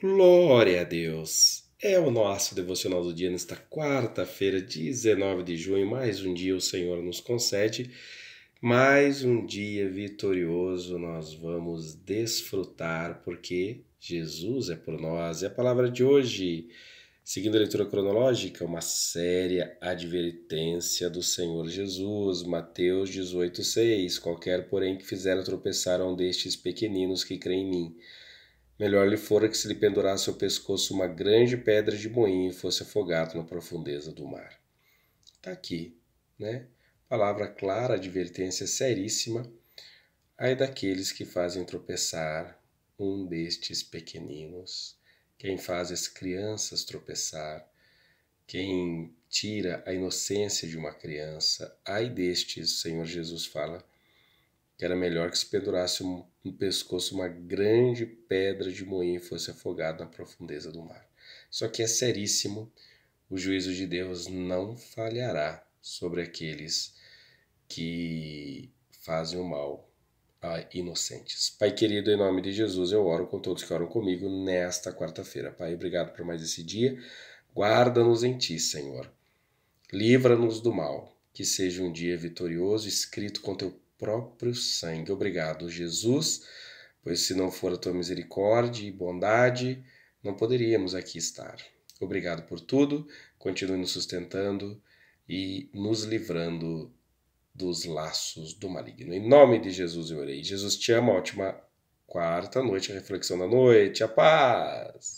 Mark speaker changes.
Speaker 1: Glória a Deus! É o nosso devocional do dia nesta quarta-feira, 19 de junho. Mais um dia o Senhor nos concede, mais um dia vitorioso nós vamos desfrutar, porque Jesus é por nós. E a palavra de hoje, seguindo a leitura cronológica, uma séria advertência do Senhor Jesus, Mateus 18,6. Qualquer, porém, que fizer tropeçar um destes pequeninos que crê em mim Melhor lhe fora é que se lhe pendurasse ao pescoço uma grande pedra de moinho e fosse afogado na profundeza do mar. Está aqui, né? Palavra clara, advertência seríssima. Ai daqueles que fazem tropeçar um destes pequeninos, quem faz as crianças tropeçar, quem tira a inocência de uma criança, ai destes, o Senhor Jesus fala que era melhor que se pendurasse no pescoço uma grande pedra de moinho e fosse afogado na profundeza do mar. Só que é seríssimo, o juízo de Deus não falhará sobre aqueles que fazem o mal a inocentes. Pai querido, em nome de Jesus, eu oro com todos que oram comigo nesta quarta-feira. Pai, obrigado por mais esse dia. Guarda-nos em ti, Senhor. Livra-nos do mal. Que seja um dia vitorioso, escrito com teu próprio sangue. Obrigado, Jesus, pois se não for a tua misericórdia e bondade, não poderíamos aqui estar. Obrigado por tudo, continue nos sustentando e nos livrando dos laços do maligno. Em nome de Jesus eu orei. Jesus te ama, ótima quarta noite, reflexão da noite, a paz.